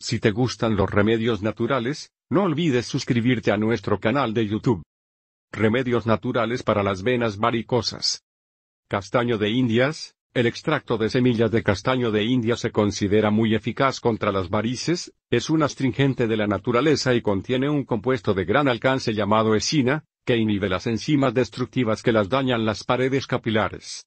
Si te gustan los remedios naturales, no olvides suscribirte a nuestro canal de YouTube. Remedios naturales para las venas varicosas. Castaño de Indias, el extracto de semillas de castaño de India se considera muy eficaz contra las varices, es un astringente de la naturaleza y contiene un compuesto de gran alcance llamado esina, que inhibe las enzimas destructivas que las dañan las paredes capilares.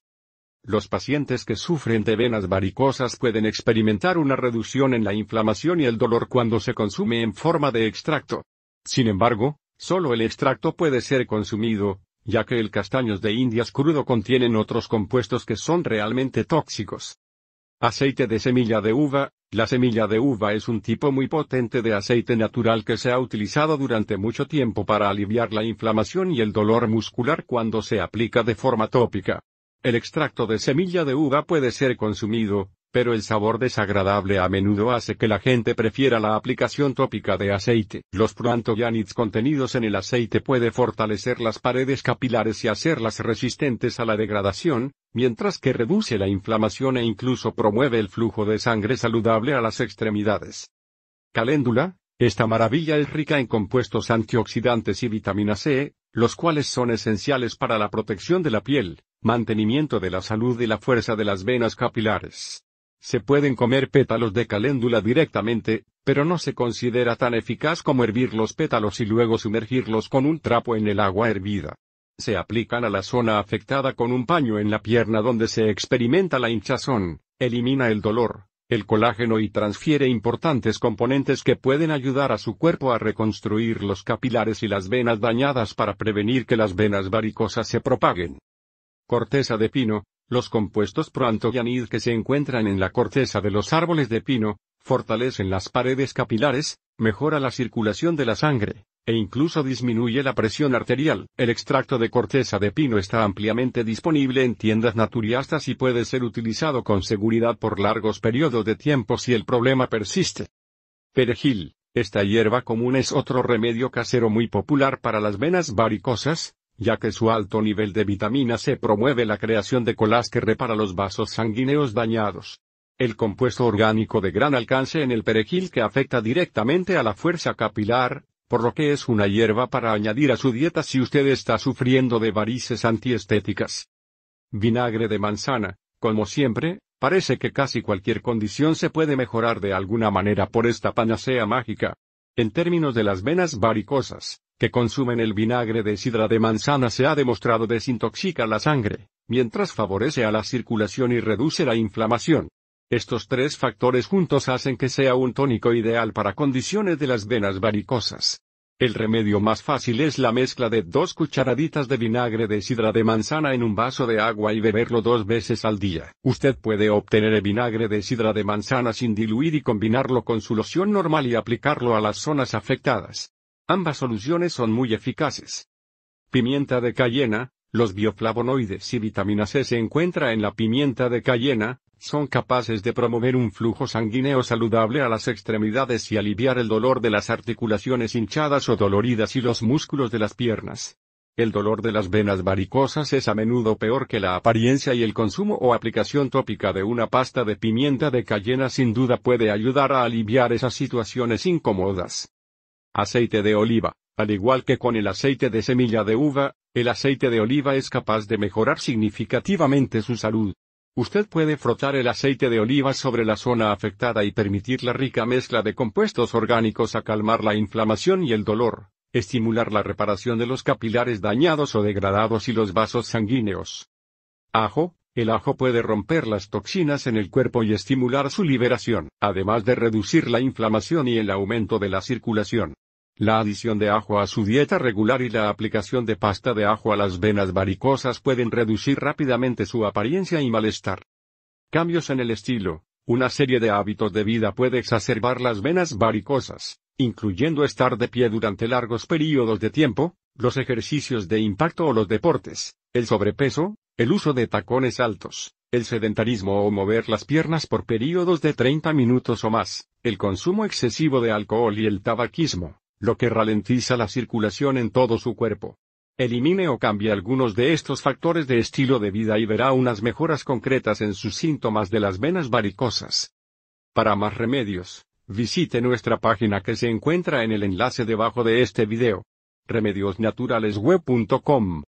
Los pacientes que sufren de venas varicosas pueden experimentar una reducción en la inflamación y el dolor cuando se consume en forma de extracto. Sin embargo, solo el extracto puede ser consumido, ya que el castaños de Indias crudo contienen otros compuestos que son realmente tóxicos. Aceite de semilla de uva, la semilla de uva es un tipo muy potente de aceite natural que se ha utilizado durante mucho tiempo para aliviar la inflamación y el dolor muscular cuando se aplica de forma tópica. El extracto de semilla de uva puede ser consumido, pero el sabor desagradable a menudo hace que la gente prefiera la aplicación tópica de aceite. Los proantoyanits contenidos en el aceite puede fortalecer las paredes capilares y hacerlas resistentes a la degradación, mientras que reduce la inflamación e incluso promueve el flujo de sangre saludable a las extremidades. Caléndula, esta maravilla es rica en compuestos antioxidantes y vitamina C, los cuales son esenciales para la protección de la piel, Mantenimiento de la salud y la fuerza de las venas capilares. Se pueden comer pétalos de caléndula directamente, pero no se considera tan eficaz como hervir los pétalos y luego sumergirlos con un trapo en el agua hervida. Se aplican a la zona afectada con un paño en la pierna donde se experimenta la hinchazón, elimina el dolor, el colágeno y transfiere importantes componentes que pueden ayudar a su cuerpo a reconstruir los capilares y las venas dañadas para prevenir que las venas varicosas se propaguen corteza de pino, los compuestos proantogianid que se encuentran en la corteza de los árboles de pino, fortalecen las paredes capilares, mejora la circulación de la sangre, e incluso disminuye la presión arterial. El extracto de corteza de pino está ampliamente disponible en tiendas naturistas y puede ser utilizado con seguridad por largos periodos de tiempo si el problema persiste. Perejil. Esta hierba común es otro remedio casero muy popular para las venas varicosas, ya que su alto nivel de vitamina C promueve la creación de colas que repara los vasos sanguíneos dañados. El compuesto orgánico de gran alcance en el perejil que afecta directamente a la fuerza capilar, por lo que es una hierba para añadir a su dieta si usted está sufriendo de varices antiestéticas. Vinagre de manzana, como siempre, parece que casi cualquier condición se puede mejorar de alguna manera por esta panacea mágica. En términos de las venas varicosas, que consumen el vinagre de sidra de manzana se ha demostrado desintoxica la sangre, mientras favorece a la circulación y reduce la inflamación. Estos tres factores juntos hacen que sea un tónico ideal para condiciones de las venas varicosas. El remedio más fácil es la mezcla de dos cucharaditas de vinagre de sidra de manzana en un vaso de agua y beberlo dos veces al día. Usted puede obtener el vinagre de sidra de manzana sin diluir y combinarlo con su loción normal y aplicarlo a las zonas afectadas. Ambas soluciones son muy eficaces. Pimienta de cayena, los bioflavonoides y vitamina C se encuentra en la pimienta de cayena, son capaces de promover un flujo sanguíneo saludable a las extremidades y aliviar el dolor de las articulaciones hinchadas o doloridas y los músculos de las piernas. El dolor de las venas varicosas es a menudo peor que la apariencia y el consumo o aplicación tópica de una pasta de pimienta de cayena sin duda puede ayudar a aliviar esas situaciones incómodas. Aceite de oliva. Al igual que con el aceite de semilla de uva, el aceite de oliva es capaz de mejorar significativamente su salud. Usted puede frotar el aceite de oliva sobre la zona afectada y permitir la rica mezcla de compuestos orgánicos a calmar la inflamación y el dolor, estimular la reparación de los capilares dañados o degradados y los vasos sanguíneos. Ajo, el ajo puede romper las toxinas en el cuerpo y estimular su liberación, además de reducir la inflamación y el aumento de la circulación. La adición de ajo a su dieta regular y la aplicación de pasta de ajo a las venas varicosas pueden reducir rápidamente su apariencia y malestar. Cambios en el estilo. Una serie de hábitos de vida puede exacerbar las venas varicosas, incluyendo estar de pie durante largos períodos de tiempo, los ejercicios de impacto o los deportes, el sobrepeso, el uso de tacones altos, el sedentarismo o mover las piernas por períodos de 30 minutos o más, el consumo excesivo de alcohol y el tabaquismo lo que ralentiza la circulación en todo su cuerpo. Elimine o cambie algunos de estos factores de estilo de vida y verá unas mejoras concretas en sus síntomas de las venas varicosas. Para más remedios, visite nuestra página que se encuentra en el enlace debajo de este video. remediosnaturalesweb.com